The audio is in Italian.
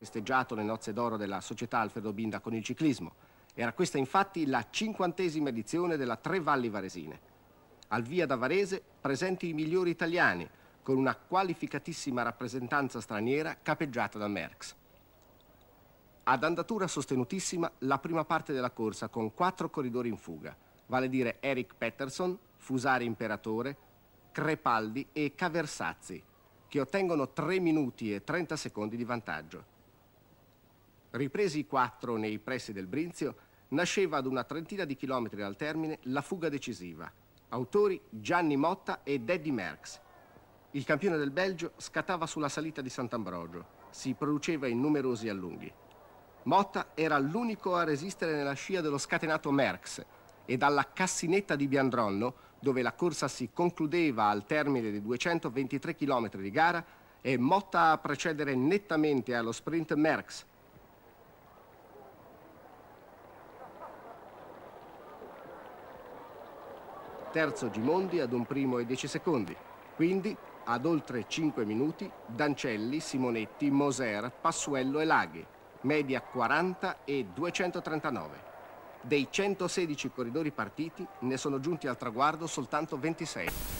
festeggiato le nozze d'oro della società Alfredo Binda con il ciclismo. Era questa infatti la cinquantesima edizione della Tre Valli Varesine. Al via da Varese presenti i migliori italiani, con una qualificatissima rappresentanza straniera capeggiata da Merckx. Ad andatura sostenutissima la prima parte della corsa con quattro corridori in fuga, vale dire Eric Patterson, Fusari Imperatore, Crepaldi e Caversazzi, che ottengono 3 minuti e 30 secondi di vantaggio. Ripresi i quattro nei pressi del Brinzio, nasceva ad una trentina di chilometri dal termine la fuga decisiva. Autori Gianni Motta e Daddy Merckx. Il campione del Belgio scattava sulla salita di Sant'Ambrogio. Si produceva in numerosi allunghi. Motta era l'unico a resistere nella scia dello scatenato Merckx e dalla cassinetta di Biandronno, dove la corsa si concludeva al termine dei 223 km di gara, e Motta a precedere nettamente allo sprint Merckx, terzo Gimondi ad un primo e dieci secondi. Quindi, ad oltre cinque minuti, Dancelli, Simonetti, Moser, Passuello e Laghi, media 40 e 239. Dei 116 corridori partiti, ne sono giunti al traguardo soltanto 26.